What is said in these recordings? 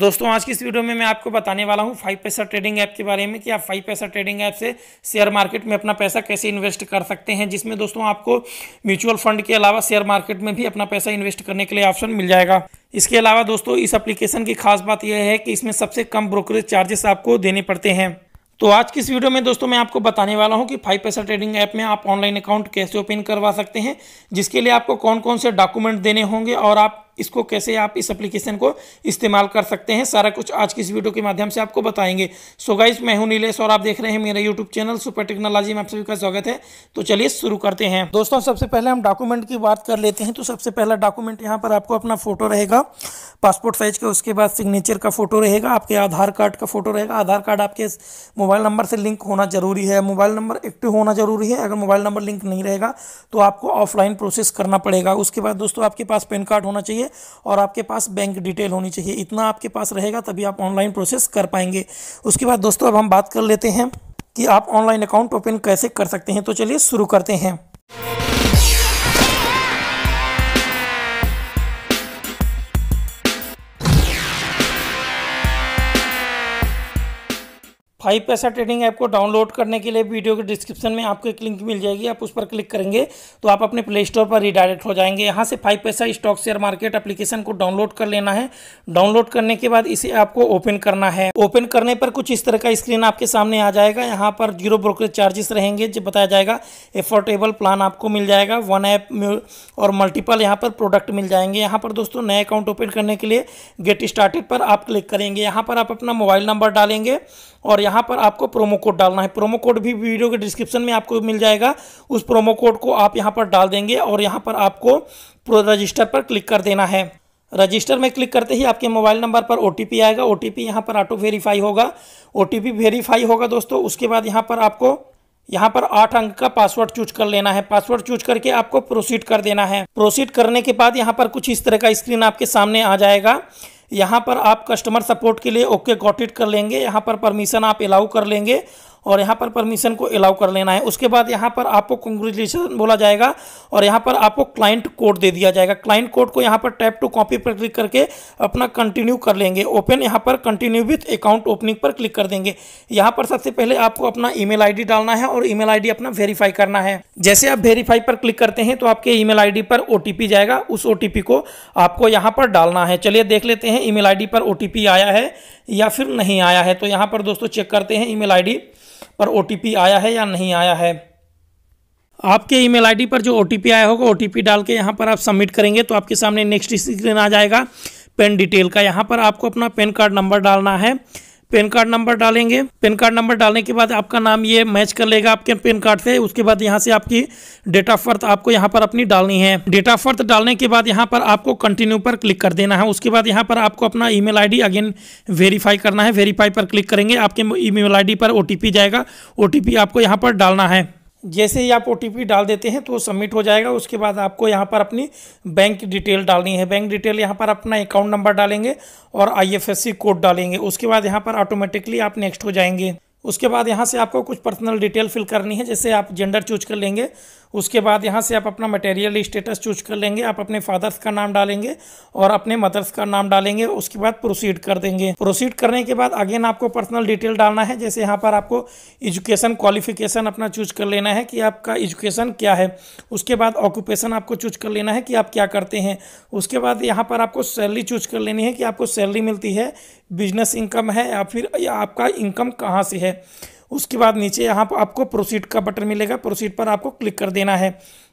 दोस्तों आज की इस वीडियो में मैं आपको बताने वाला हूँ फाइव पैसा ट्रेडिंग ऐप के बारे में कि आप फाइव पैसा ट्रेडिंग ऐप से शेयर मार्केट में अपना पैसा कैसे इन्वेस्ट कर सकते हैं जिसमें दोस्तों आपको म्यूचुअल फंड के अलावा शेयर मार्केट में भी अपना पैसा इन्वेस्ट करने के लिए ऑप्शन मिल जाएगा इसके अलावा दोस्तों इस एप्लीकेशन की खास बात यह है कि इसमें सबसे कम ब्रोकरेज चार्जेस आपको देने पड़ते हैं तो आज की इस वीडियो में दोस्तों मैं आपको बताने वाला हूं कि फाइव पैसा ट्रेडिंग ऐप में आप ऑनलाइन अकाउंट कैसे ओपन करवा सकते हैं जिसके लिए आपको कौन कौन से डॉक्यूमेंट देने होंगे और आप इसको कैसे आप इस एप्लीकेशन को इस्तेमाल कर सकते हैं सारा कुछ आज की इस वीडियो के माध्यम से आपको बताएंगे सो गाइस मैं हूं नीलेश और आप देख रहे हैं मेरा यूट्यूब चैनल सुपर टेक्नोलॉजी में आप सभी का स्वागत है तो चलिए शुरू करते हैं दोस्तों सबसे पहले हम डॉक्यूमेंट की बात कर लेते हैं तो सबसे पहला डॉक्यूमेंट यहाँ पर आपको अपना फोटो रहेगा पासपोर्ट साइज का उसके बाद सिग्नेचर का फोटो रहेगा आपके आधार कार्ड का फोटो रहेगा आधार कार्ड आपके मोबाइल नंबर से लिंक होना जरूरी है मोबाइल नंबर एक्टिव होना जरूरी है अगर मोबाइल नंबर लिंक नहीं रहेगा तो आपको ऑफलाइन प्रोसेस करना पड़ेगा उसके बाद दोस्तों आपके पास पैन कार्ड होना चाहिए चाहिए और आपके पास बैंक डिटेल होनी चाहिए इतना आपके पास रहेगा तभी आप ऑनलाइन प्रोसेस कर पाएंगे उसके बाद दोस्तों अब हम बात कर लेते हैं कि आप ऑनलाइन अकाउंट ओपन कैसे कर सकते हैं तो चलिए शुरू करते हैं फाइव पैसा ट्रेडिंग ऐप को डाउनलोड करने के लिए वीडियो के डिस्क्रिप्शन में आपको एक लिंक मिल जाएगी आप उस पर क्लिक करेंगे तो आप अपने प्ले स्टोर पर रिडायरेक्ट हो जाएंगे यहाँ से five paisa stock share market application को डाउनलोड कर लेना है डाउनलोड करने के बाद इसे आपको ओपन करना है ओपन करने पर कुछ इस तरह का स्क्रीन आपके सामने आ जाएगा यहाँ पर जीरो ब्रोकरेज चार्जेस रहेंगे जो बताया जाएगा एफोर्डेबल प्लान आपको मिल जाएगा वन ऐप और मल्टीपल यहाँ पर प्रोडक्ट मिल जाएंगे यहाँ पर दोस्तों नए अकाउंट ओपन करने के लिए गेट स्टार्टेड पर आप क्लिक करेंगे यहाँ पर आप अपना मोबाइल नंबर डालेंगे और यहाँ पर आपको प्रोमो कोड डालना है प्रोमो कोड भी वीडियो के डिस्क्रिप्शन में आपको मिल जाएगा उस प्रोमो कोड को आप यहाँ पर डाल देंगे और यहाँ पर आपको रजिस्टर पर क्लिक कर देना है रजिस्टर में क्लिक करते ही आपके मोबाइल नंबर पर ओ आएगा ओ टी यहाँ पर ऑटो वेरीफाई होगा ओ वेरीफाई होगा दोस्तों उसके बाद यहाँ पर आपको यहाँ पर आठ अंक का पासवर्ड चूज कर लेना है पासवर्ड चूज करके आपको प्रोसीड कर देना है प्रोसीड करने के बाद यहाँ पर कुछ इस तरह का स्क्रीन आपके सामने आ जाएगा यहाँ पर आप कस्टमर सपोर्ट के लिए ओके गॉट इट कर लेंगे यहाँ पर परमिशन आप अलाउ कर लेंगे और यहाँ पर परमिशन को अलाउ कर लेना है उसके बाद यहाँ पर आपको कंग्रेचुलेसन बोला जाएगा और यहाँ पर आपको क्लाइंट कोड दे दिया जाएगा क्लाइंट कोड को यहाँ पर टैप टू कॉपी पर क्लिक करके अपना कंटिन्यू कर लेंगे ओपन यहाँ पर कंटिन्यू विथ अकाउंट ओपनिंग पर क्लिक कर देंगे यहाँ पर सबसे पहले आपको अपना ई मेल डालना है और ई मेल अपना वेरीफाई करना है जैसे आप वेरीफाई पर क्लिक करते हैं तो आपके ई मेल पर ओ जाएगा उस ओ को आपको यहाँ पर डालना है चलिए देख लेते हैं ई मेल पर ओ आया है या फिर नहीं आया है तो यहाँ पर दोस्तों चेक करते हैं ई मेल पर ओ आया है या नहीं आया है आपके ईमेल आईडी पर जो ओ आया होगा ओ डाल के यहाँ पर आप सबमिट करेंगे तो आपके सामने नेक्स्ट स्क्रीन आ जाएगा पेन डिटेल का यहाँ पर आपको अपना पेन कार्ड नंबर डालना है पेन कार्ड नंबर डालेंगे पेन कार्ड नंबर डालने के बाद आपका नाम ये मैच कर लेगा आपके पेन कार्ड से उसके बाद यहाँ से आपकी डेट ऑफ बर्थ आपको यहाँ पर अपनी डालनी है डेट ऑफ बर्थ डालने के बाद यहाँ पर आपको कंटिन्यू पर क्लिक कर देना है उसके बाद यहाँ पर आपको अपना ई मेल अगेन वेरीफाई करना है वेरीफाई पर क्लिक करेंगे आपके ई मेल पर ओ जाएगा ओ आपको यहाँ पर डालना है जैसे ही आप ओ डाल देते हैं तो सबमिट हो जाएगा उसके बाद आपको यहाँ पर अपनी बैंक डिटेल डालनी है बैंक डिटेल यहाँ पर अपना अकाउंट नंबर डालेंगे और आईएफएससी कोड डालेंगे उसके बाद यहाँ पर ऑटोमेटिकली आप नेक्स्ट हो जाएंगे उसके बाद यहाँ से आपको कुछ पर्सनल डिटेल फिल करनी है जैसे आप जेंडर चूज कर लेंगे उसके बाद यहाँ से आप अपना मटेरियल स्टेटस चूज कर लेंगे आप अपने फादर्स का नाम डालेंगे और अपने मदर्स का नाम डालेंगे उसके बाद प्रोसीड कर देंगे प्रोसीड करने के बाद अगेन आपको पर्सनल डिटेल डालना है जैसे यहाँ पर आपको एजुकेशन क्वालिफिकेशन अपना चूज कर लेना है कि आपका एजुकेशन क्या है उसके बाद ऑक्यूपेशन आपको चूज कर लेना है कि आप क्या करते हैं उसके बाद यहाँ पर आपको सैलरी चूज कर लेनी है कि आपको सैलरी मिलती है बिजनेस इनकम है या फिर या आपका इनकम कहाँ से है उसके बाद नीचे यहाँ पर आपको प्रोसीड का बटन मिलेगा प्रोसीड पर आपको क्लिक कर देना है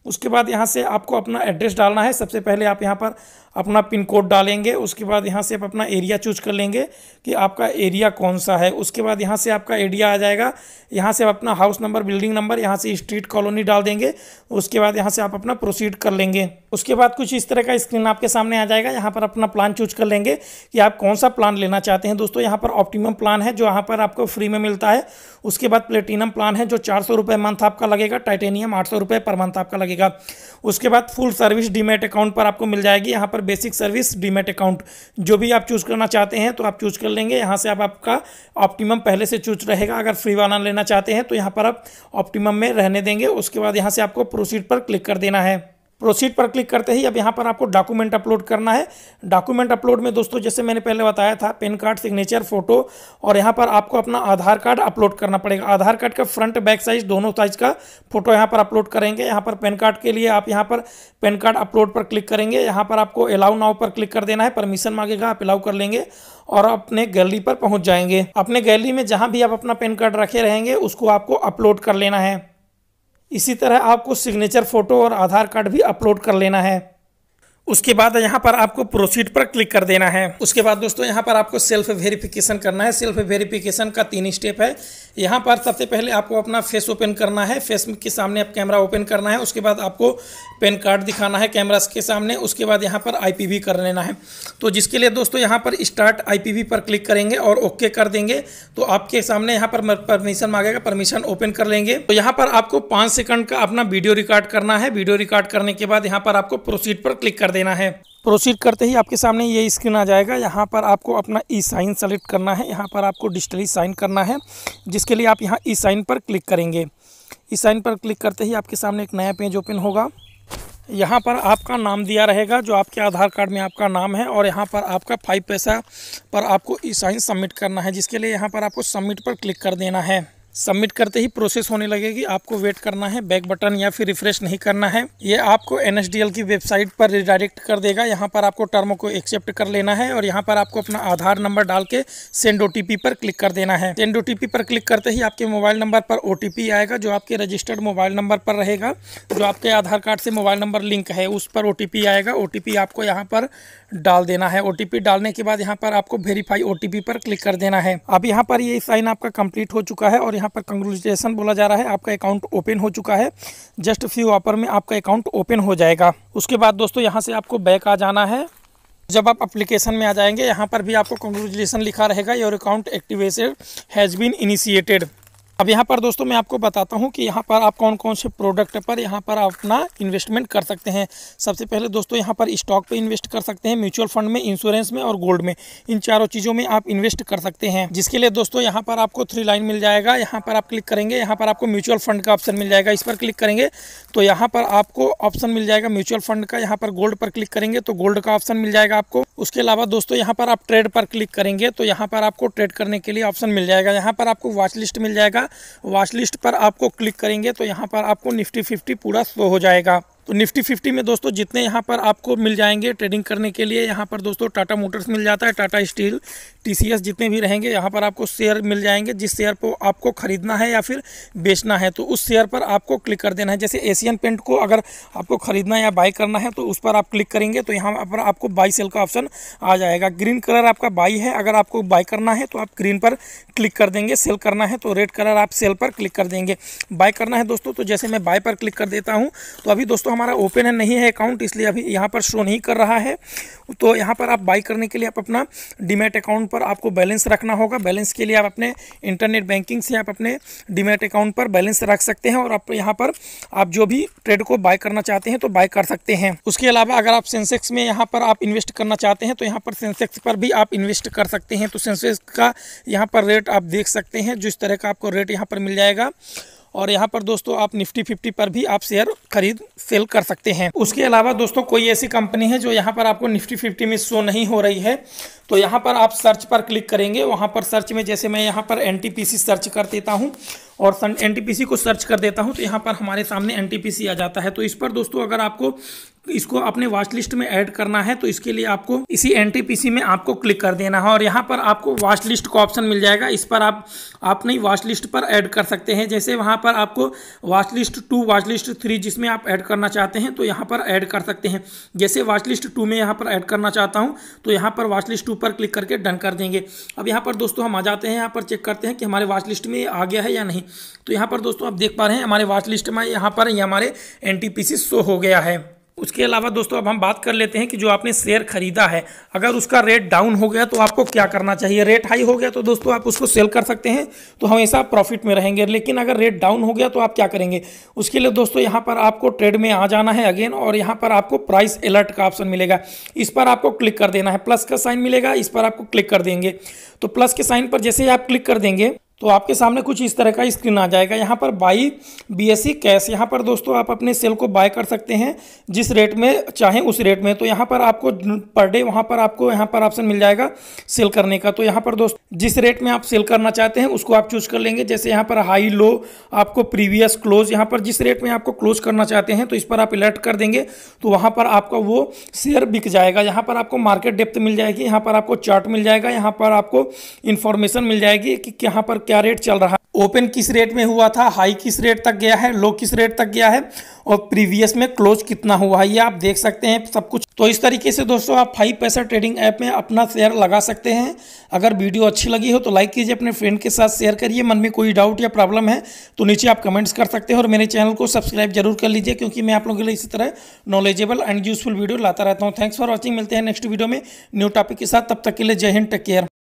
उसके बाद यहाँ से आपको अपना एड्रेस डालना है सबसे पहले आप यहाँ पर अपना पिन कोड डालेंगे उसके बाद यहाँ से आप अपना एरिया चूज कर लेंगे कि आपका एरिया कौन सा है उसके बाद यहाँ से आपका एरिया आ जाएगा यहाँ से आप अपना हाउस नंबर बिल्डिंग नंबर यहाँ से स्ट्रीट कॉलोनी डाल देंगे उसके बाद यहाँ से आप अपना प्रोसीड कर लेंगे उसके बाद कुछ इस तरह का स्क्रीन आपके सामने आ जाएगा यहाँ पर अपना प्लान चूज कर लेंगे कि आप कौन सा प्लान लेना चाहते हैं दोस्तों यहाँ पर ऑप्टिमम प्लान है जो यहाँ पर आपको फ्री में मिलता है उसके बाद प्लेटिनम प्लान है जो चार सौ मंथ आपका लगेगा टाइटेनियम आठ सौ पर मंथ आपका लगेगा करिएगा उसके बाद फुल सर्विस डीमेट अकाउंट पर आपको मिल जाएगी यहाँ पर बेसिक सर्विस डीमेट अकाउंट जो भी आप चूज़ करना चाहते हैं तो आप चूज़ कर लेंगे यहाँ से आप आपका ऑप्टिमम पहले से चूज रहेगा अगर फ्री वाला लेना चाहते हैं तो यहाँ पर आप ऑप्टिमम में रहने देंगे उसके बाद यहाँ से आपको प्रोसीड पर क्लिक कर देना है प्रोसीड पर क्लिक करते ही अब यहाँ पर आपको डॉक्यूमेंट अपलोड करना है डॉक्यूमेंट अपलोड में दोस्तों जैसे मैंने पहले बताया था पेन कार्ड सिग्नेचर फोटो और यहाँ पर आपको अपना आधार कार्ड अपलोड करना पड़ेगा आधार कार्ड का फ्रंट बैक साइज दोनों साइज का फोटो यहाँ पर अपलोड करेंगे यहाँ पर पेन कार्ड के लिए आप यहाँ पर पेन कार्ड अपलोड पर क्लिक करेंगे यहाँ पर आपको अलाउ नाव पर क्लिक कर देना है परमिशन मांगेगा आप अलाउ कर लेंगे और अपने गैलरी पर पहुँच जाएंगे अपने गैलरी में जहाँ भी आप अपना पेन कार्ड रखे रहेंगे उसको आपको अपलोड कर लेना है इसी तरह आपको सिग्नेचर फ़ोटो और आधार कार्ड भी अपलोड कर लेना है उसके बाद यहाँ पर आपको प्रोसीड पर क्लिक कर देना है उसके बाद दोस्तों यहाँ पर आपको सेल्फ वेरिफिकेशन करना है सेल्फ वेरिफिकेशन का तीन स्टेप है यहाँ पर सबसे पहले आपको अपना फेस ओपन करना है फेस के सामने आप कैमरा ओपन करना है उसके बाद आपको पेन कार्ड दिखाना है कैमरास के सामने उसके बाद यहाँ पर आई कर लेना है तो जिसके लिए दोस्तों यहाँ पर स्टार्ट आई पर क्लिक करेंगे और ओके कर देंगे तो आपके सामने यहाँ पर परमिशन मांगेगा परमिशन ओपन कर लेंगे तो यहाँ पर आपको पाँच सेकंड का अपना वीडियो रिकॉर्ड करना है वीडियो रिकॉर्ड करने के बाद यहाँ पर आपको प्रोसीड पर क्लिक कर देना है प्रोसीड करते ही आपके सामने ये स्क्रीन आ जाएगा यहाँ पर आपको अपना ई साइन सेलेक्ट करना है यहाँ पर आपको डिजिटली साइन करना है जिसके लिए आप यहाँ ई साइन पर क्लिक करेंगे ई साइन पर क्लिक करते ही आपके सामने एक नया पेज ओपन होगा यहाँ पर आपका नाम दिया रहेगा जो आपके आधार कार्ड में आपका नाम है और यहाँ पर आपका फाइव पैसा पर आपको ई साइन सबमिट करना है जिसके लिए यहाँ पर आपको सबमिट पर क्लिक कर देना है सबमिट करते ही प्रोसेस होने लगेगी आपको वेट करना है बैक बटन या फिर रिफ्रेश नहीं करना है ये आपको एन की वेबसाइट पर रिडायरेक्ट कर देगा यहाँ पर आपको टर्म को एक्सेप्ट कर लेना है और यहाँ पर आपको अपना आधार नंबर डाल के सेंड ओ पर क्लिक कर देना है सेंड ओ पर क्लिक करते ही आपके मोबाइल नंबर पर ओ आएगा जो आपके रजिस्टर्ड मोबाइल नंबर पर रहेगा जो आपके आधार कार्ड से मोबाइल नंबर लिंक है उस पर ओ आएगा ओ आपको यहाँ पर डाल देना है ओ डालने के बाद यहाँ पर आपको वेरीफाई ओ पर क्लिक कर देना है अब यहाँ पर ये साइन आपका कंप्लीट हो चुका है और यहाँ पर कंग्रेचुलेसन बोला जा रहा है आपका अकाउंट ओपन हो चुका है जस्ट फ्यू ऑपर में आपका अकाउंट ओपन हो जाएगा उसके बाद दोस्तों यहाँ से आपको बैक आ जाना है जब आप अप्लीकेशन में आ जाएंगे यहाँ पर भी आपको कंग्रेचुलेसन लिखा रहेगा your account activated has been initiated अब यहाँ पर दोस्तों मैं आपको बताता हूँ कि यहाँ पर आप कौन कौन से प्रोडक्ट पर यहाँ पर आप अपना इन्वेस्टमेंट कर सकते हैं सबसे पहले दोस्तों यहाँ पर स्टॉक पे इन्वेस्ट कर सकते हैं म्यूचुअल फंड में इंश्योरेंस में और गोल्ड में इन चारों चीज़ों में आप इन्वेस्ट कर सकते हैं जिसके लिए दोस्तों यहाँ पर आपको थ्री लाइन मिल जाएगा यहाँ पर आप क्लिक करेंगे यहाँ पर आपको म्यूचुअल फंड का ऑप्शन मिल जाएगा इस पर क्लिक करेंगे तो यहाँ पर आपको ऑप्शन मिल जाएगा म्यूचुअल फंड का यहाँ पर गोल्ड पर क्लिक करेंगे तो गोल्ड का ऑप्शन मिल जाएगा आपको उसके अलावा दोस्तों यहाँ पर आप ट्रेड पर क्लिक करेंगे तो यहाँ पर आपको ट्रेड करने के लिए ऑप्शन मिल जाएगा यहाँ पर आपको वॉच लिस्ट मिल जाएगा वॉच लिस्ट पर आपको क्लिक करेंगे तो यहाँ पर आपको निफ्टी फिफ्टी पूरा शो हो जाएगा तो निफ्टी फिफ्टी में दोस्तों जितने यहाँ पर आपको मिल जाएंगे ट्रेडिंग करने के लिए यहाँ पर दोस्तों टाटा मोटर्स मिल जाता है टाटा स्टील टीसीएस जितने भी रहेंगे यहाँ पर आपको शेयर मिल जाएंगे जिस शेयर को आपको ख़रीदना है या फिर बेचना है तो उस शेयर पर आपको क्लिक कर देना है जैसे एशियन पेंट को अगर आपको ख़रीदना या बाई करना है तो उस पर आप क्लिक करेंगे तो यहाँ पर आपको बाई सेल का ऑप्शन आ जाएगा ग्रीन कलर आपका बाई है अगर आपको बाई करना है तो आप ग्रीन पर क्लिक कर देंगे सेल करना है तो रेड कलर आप सेल पर क्लिक कर देंगे बाय करना है दोस्तों तो जैसे मैं बाय पर क्लिक कर देता हूँ तो अभी दोस्तों हमारा ओपन है नहीं है अकाउंट इसलिए अभी यहाँ पर शो नहीं कर रहा है तो यहाँ पर आप बाई करने के लिए आप अपना डीमेट अकाउंट पर आपको बैलेंस रखना होगा बैलेंस के लिए आप अपने इंटरनेट बैंकिंग से आप अपने डीमेट अकाउंट पर बैलेंस रख सकते हैं और आप यहाँ पर आप जो भी ट्रेड को बाय करना चाहते हैं तो बाय कर सकते हैं उसके अलावा अगर आप सेंसेक्स में यहाँ पर आप इन्वेस्ट करना चाहते हैं तो यहाँ पर सेंसेक्स पर भी आप इन्वेस्ट कर सकते हैं तो सेंसेक्स का यहाँ पर रेट आप देख सकते हैं जिस तरह का आपको रेट यहाँ पर मिल जाएगा और यहाँ पर दोस्तों आप निफ्टी फिफ्टी पर भी आप शेयर खरीद सेल कर सकते हैं उसके अलावा दोस्तों कोई ऐसी कंपनी है जो यहाँ पर आपको निफ्टी फिफ्टी में शो नहीं हो रही है तो यहाँ पर आप सर्च पर क्लिक करेंगे वहाँ पर सर्च में जैसे मैं यहाँ पर एन सर्च कर देता हूँ और एन को सर्च कर देता हूँ तो यहाँ पर हमारे सामने एन आ जाता है तो इस पर दोस्तों अगर आपको इसको अपने वॉच लिस्ट में ऐड करना है तो इसके लिए आपको इसी एन में आपको क्लिक कर देना है और यहाँ पर आपको वॉच लिस्ट का ऑप्शन मिल जाएगा इस पर आप अपनी वॉच लिस्ट पर ऐड कर सकते हैं जैसे वहाँ पर आपको watchlist two watchlist three जिसमें आप ऐड करना चाहते हैं तो यहाँ पर ऐड कर सकते हैं जैसे वॉच लिस्ट टू में यहाँ पर ऐड करना चाहता हूँ तो यहाँ पर वॉच लिस्ट टू पर क्लिक करके डन कर देंगे अब यहाँ पर दोस्तों हम आ जाते हैं यहाँ पर चेक करते हैं कि हमारे वॉच लिस्ट में आ गया है या नहीं तो यहाँ पर दोस्तों आप देख पा रहे हैं हमारे वॉच लिस्ट में यहाँ पर ये हमारे एन शो हो गया है उसके अलावा दोस्तों अब हम बात कर लेते हैं कि जो आपने शेयर खरीदा है अगर उसका रेट डाउन हो गया तो आपको क्या करना चाहिए रेट हाई हो गया तो दोस्तों आप उसको सेल कर सकते हैं तो हमेशा प्रॉफिट में रहेंगे लेकिन अगर रेट डाउन हो गया तो आप क्या करेंगे उसके लिए दोस्तों यहाँ पर आपको ट्रेड में आ जाना है अगेन और यहाँ पर आपको प्राइस अलर्ट का ऑप्शन मिलेगा इस पर आपको क्लिक कर देना है प्लस का साइन मिलेगा इस पर आपको क्लिक कर देंगे तो प्लस के साइन पर जैसे ही आप क्लिक कर देंगे तो आपके सामने कुछ इस तरह का स्क्रीन आ जाएगा यहाँ पर buy B S C cash यहाँ पर दोस्तों आप अपने सेल को बाय कर सकते हैं जिस रेट में चाहें उस रेट में तो यहाँ पर आपको पर डे वहाँ पर आपको यहाँ पर ऑप्शन मिल जाएगा सेल करने का तो यहाँ पर दोस्तों जिस रेट में आप सेल करना चाहते हैं उसको आप चूज कर लेंगे जैसे यहाँ पर हाई लो आपको प्रीवियस क्लोज यहाँ पर जिस रेट में आपको क्लोज करना चाहते हैं तो इस पर आप अलर्ट कर देंगे तो वहाँ पर आपका वो शेयर बिक जाएगा यहाँ पर आपको मार्केट डेप्थ मिल जाएगी यहाँ पर आपको चार्ट मिल जाएगा यहाँ पर आपको इन्फॉर्मेशन मिल जाएगी कि यहाँ पर क्या रेट चल रहा है ओपन किस रेट में हुआ था हाई किस रेट तक गया है लो किस रेट तक गया है और प्रीवियस में क्लोज कितना हुआ है ये आप देख सकते हैं सब कुछ तो इस तरीके से दोस्तों आप फाइव पैसा ट्रेडिंग ऐप में अपना शेयर लगा सकते हैं अगर वीडियो अच्छी लगी हो तो लाइक कीजिए अपने फ्रेंड के साथ शेयर करिए मन में कोई डाउट या प्रॉब्लम है तो नीचे आप कमेंट्स कर सकते हैं और मेरे चैनल को सब्सक्राइब जरूर कर लीजिए क्योंकि मैं आप लोगों के लिए इसी तरह नॉलेजेबल एंड यूजफुल वीडियो लाता रहता हूँ थैंक्स फॉर वॉचिंग मिलते हैं नेक्स्ट वीडियो में न्यू टॉपिक के साथ तब तक के लिए जय हिंद टेक केयर